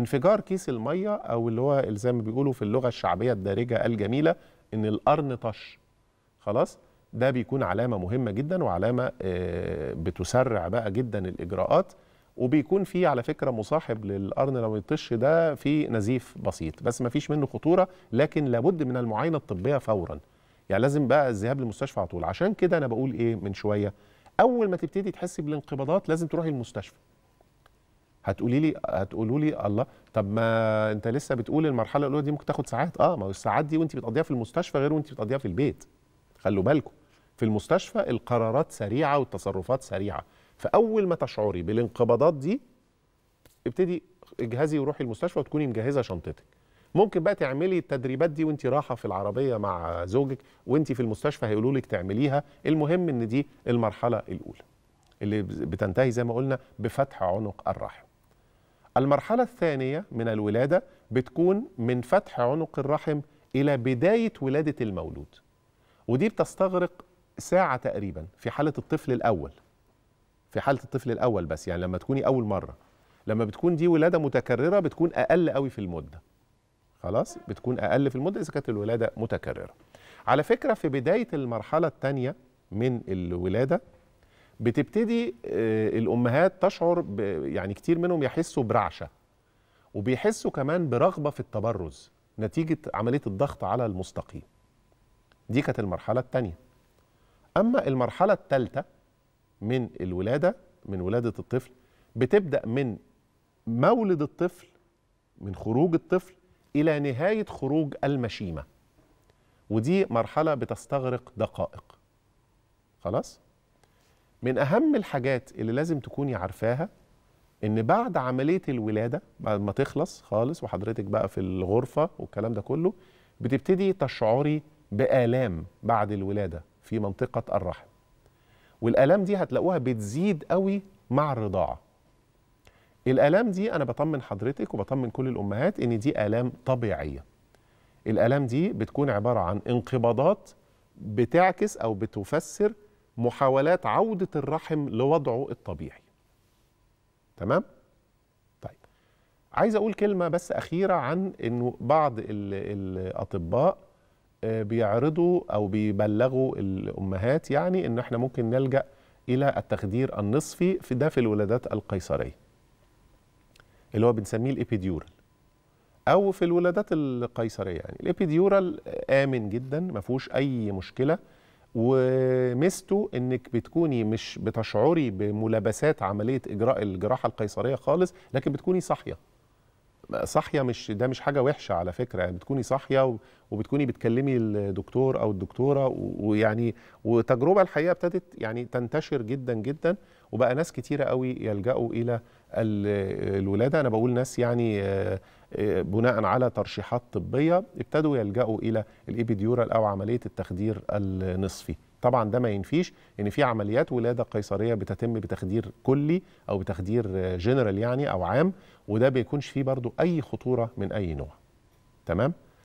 انفجار كيس الميه او اللي هو زي ما بيقولوا في اللغه الشعبيه الدارجه الجميله ان القرن طش خلاص ده بيكون علامه مهمه جدا وعلامه آه، بتسرع بقى جدا الاجراءات وبيكون في على فكره مصاحب للقرن لما يطش ده في نزيف بسيط بس ما فيش منه خطوره لكن لابد من المعاينه الطبيه فورا يعني لازم بقى الذهاب للمستشفى على طول عشان كده انا بقول ايه من شويه اول ما تبتدي تحسي بالانقباضات لازم تروحي المستشفى هتقولي لي هتقولوا لي الله طب ما انت لسه بتقول المرحله الاولى دي ممكن تاخد ساعات اه ما هو الساعات دي وانت بتقضيها في المستشفى غير وانت بتقضيها في البيت خلوا بالكم في المستشفى القرارات سريعه والتصرفات سريعه فاول ما تشعري بالانقباضات دي ابتدي اجهزي وروحي المستشفى وتكوني مجهزه شنطتك ممكن بقى تعملي التدريبات دي وانت راحه في العربيه مع زوجك وانت في المستشفى هيقولوا لك تعمليها المهم ان دي المرحله الاولى اللي بتنتهي زي ما قلنا بفتح عنق الرحم المرحلة الثانية من الولادة بتكون من فتح عنق الرحم إلى بداية ولادة المولود ودي بتستغرق ساعة تقريبا في حالة الطفل الأول في حالة الطفل الأول بس يعني لما تكوني أول مرة لما بتكون دي ولادة متكررة بتكون أقل قوي في المدة خلاص بتكون أقل في المدة إذا كانت الولادة متكررة على فكرة في بداية المرحلة الثانية من الولادة بتبتدي آه، الامهات تشعر يعني كتير منهم يحسوا برعشه وبيحسوا كمان برغبه في التبرز نتيجه عمليه الضغط على المستقيم دي كانت المرحله الثانيه اما المرحله الثالثه من الولاده من ولاده الطفل بتبدا من مولد الطفل من خروج الطفل الى نهايه خروج المشيمه ودي مرحله بتستغرق دقائق خلاص من اهم الحاجات اللي لازم تكوني عارفاها ان بعد عمليه الولاده بعد ما تخلص خالص وحضرتك بقى في الغرفه والكلام ده كله بتبتدي تشعري بالام بعد الولاده في منطقه الرحم والالام دي هتلاقوها بتزيد قوي مع الرضاعه الالام دي انا بطمن حضرتك وبطمن كل الامهات ان دي الام طبيعيه الالام دي بتكون عباره عن انقباضات بتعكس او بتفسر محاولات عودة الرحم لوضعه الطبيعي تمام؟ طيب عايز أقول كلمة بس أخيرة عن أنه بعض الأطباء آه، بيعرضوا أو بيبلغوا الأمهات يعني أن احنا ممكن نلجأ إلى التخدير النصفي في ده في الولادات القيصرية اللي هو بنسميه الإبيديورال أو في الولادات القيصرية يعني الإبيديورال آمن جدا ما فيهوش أي مشكلة وميزته انك بتكوني مش بتشعري بملابسات عمليه اجراء الجراحه القيصريه خالص لكن بتكوني صاحيه صاحيه مش ده مش حاجه وحشه على فكره يعني بتكوني صاحيه وبتكوني بتكلمي الدكتور او الدكتوره ويعني وتجربه الحقيقه ابتدت يعني تنتشر جدا جدا وبقى ناس كتيره قوي يلجأوا الى الولاده انا بقول ناس يعني آه، بناء على ترشيحات طبيه ابتدوا يلجأوا الى الإبيديورال او عمليه التخدير النصفي طبعا ده ما ينفيش ان في عمليات ولاده قيصريه بتتم بتخدير كلي او بتخدير جنرال آه، يعني او عام وده بيكونش فيه برضو اي خطوره من اي نوع تمام